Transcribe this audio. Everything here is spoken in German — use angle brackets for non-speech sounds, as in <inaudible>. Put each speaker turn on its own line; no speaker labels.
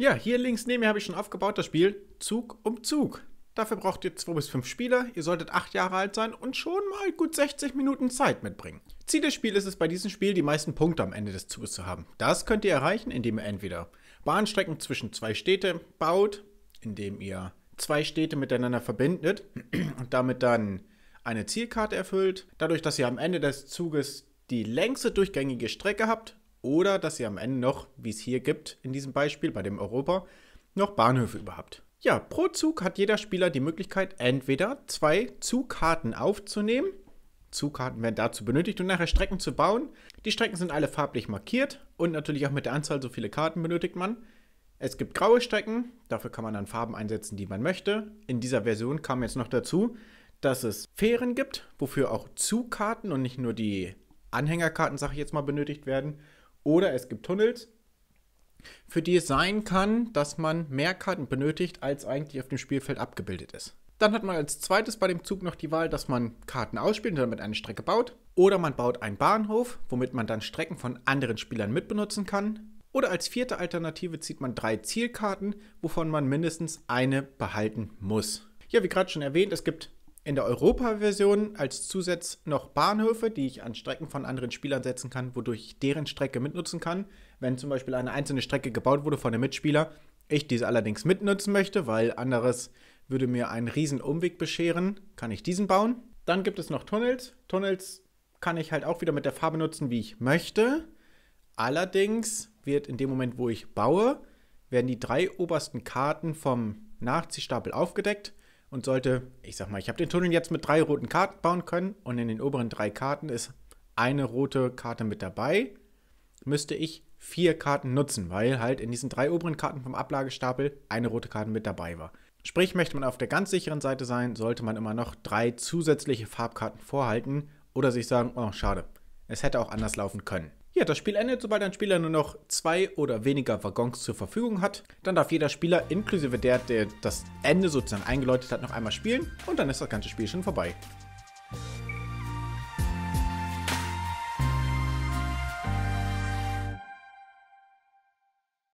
Ja, hier links neben mir habe ich schon aufgebaut das Spiel Zug um Zug. Dafür braucht ihr 2 bis 5 Spieler, ihr solltet 8 Jahre alt sein und schon mal gut 60 Minuten Zeit mitbringen. Ziel des Spiels ist es bei diesem Spiel, die meisten Punkte am Ende des Zuges zu haben. Das könnt ihr erreichen, indem ihr entweder Bahnstrecken zwischen zwei Städte baut, indem ihr zwei Städte miteinander verbindet <clears throat> und damit dann eine Zielkarte erfüllt. Dadurch, dass ihr am Ende des Zuges die längste durchgängige Strecke habt, oder dass ihr am Ende noch, wie es hier gibt in diesem Beispiel bei dem Europa, noch Bahnhöfe überhaupt. Ja, pro Zug hat jeder Spieler die Möglichkeit, entweder zwei Zugkarten aufzunehmen. Zugkarten werden dazu benötigt, um nachher Strecken zu bauen. Die Strecken sind alle farblich markiert und natürlich auch mit der Anzahl, so viele Karten benötigt man. Es gibt graue Strecken, dafür kann man dann Farben einsetzen, die man möchte. In dieser Version kam jetzt noch dazu, dass es Fähren gibt, wofür auch Zugkarten und nicht nur die Anhängerkarten, sage ich jetzt mal, benötigt werden. Oder es gibt Tunnels, für die es sein kann, dass man mehr Karten benötigt, als eigentlich auf dem Spielfeld abgebildet ist. Dann hat man als zweites bei dem Zug noch die Wahl, dass man Karten ausspielt und damit eine Strecke baut. Oder man baut einen Bahnhof, womit man dann Strecken von anderen Spielern mitbenutzen kann. Oder als vierte Alternative zieht man drei Zielkarten, wovon man mindestens eine behalten muss. Ja, wie gerade schon erwähnt, es gibt in der Europa-Version als Zusatz noch Bahnhöfe, die ich an Strecken von anderen Spielern setzen kann, wodurch ich deren Strecke mitnutzen kann. Wenn zum Beispiel eine einzelne Strecke gebaut wurde von einem Mitspieler, ich diese allerdings mitnutzen möchte, weil anderes würde mir einen riesen Umweg bescheren, kann ich diesen bauen. Dann gibt es noch Tunnels. Tunnels kann ich halt auch wieder mit der Farbe nutzen, wie ich möchte. Allerdings wird in dem Moment, wo ich baue, werden die drei obersten Karten vom Nachziehstapel aufgedeckt und sollte, ich sag mal, ich habe den Tunnel jetzt mit drei roten Karten bauen können und in den oberen drei Karten ist eine rote Karte mit dabei, müsste ich vier Karten nutzen, weil halt in diesen drei oberen Karten vom Ablagestapel eine rote Karte mit dabei war. Sprich, möchte man auf der ganz sicheren Seite sein, sollte man immer noch drei zusätzliche Farbkarten vorhalten oder sich sagen, oh, schade, es hätte auch anders laufen können. Ja, das Spiel endet, sobald ein Spieler nur noch zwei oder weniger Waggons zur Verfügung hat. Dann darf jeder Spieler, inklusive der, der das Ende sozusagen eingeläutet hat, noch einmal spielen und dann ist das ganze Spiel schon vorbei.